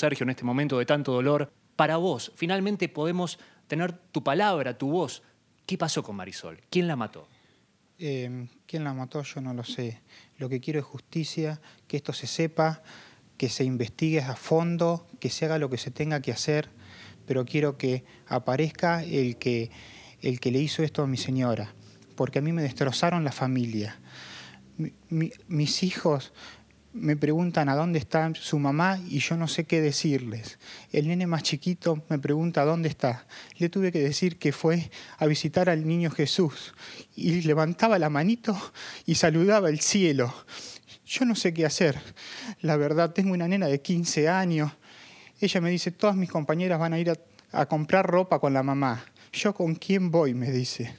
Sergio, en este momento de tanto dolor, para vos, finalmente podemos tener tu palabra, tu voz. ¿Qué pasó con Marisol? ¿Quién la mató? Em, ¿Quién la mató? Yo no lo sé. Lo que quiero es justicia, que esto se sepa, que se investigue a fondo, que se haga lo que se tenga que hacer, pero quiero que aparezca el que, el que le hizo esto a mi señora, porque a mí me destrozaron la familia. mis hijos me preguntan a dónde está su mamá y yo no sé qué decirles. El nene más chiquito me pregunta dónde está. Le tuve que decir que fue a visitar al niño Jesús y levantaba la manito y saludaba el cielo. Yo no sé qué hacer. La verdad, tengo una nena de 15 años. Ella me dice, todas mis compañeras van a ir a, a comprar ropa con la mamá. ¿Yo con quién voy? me dice.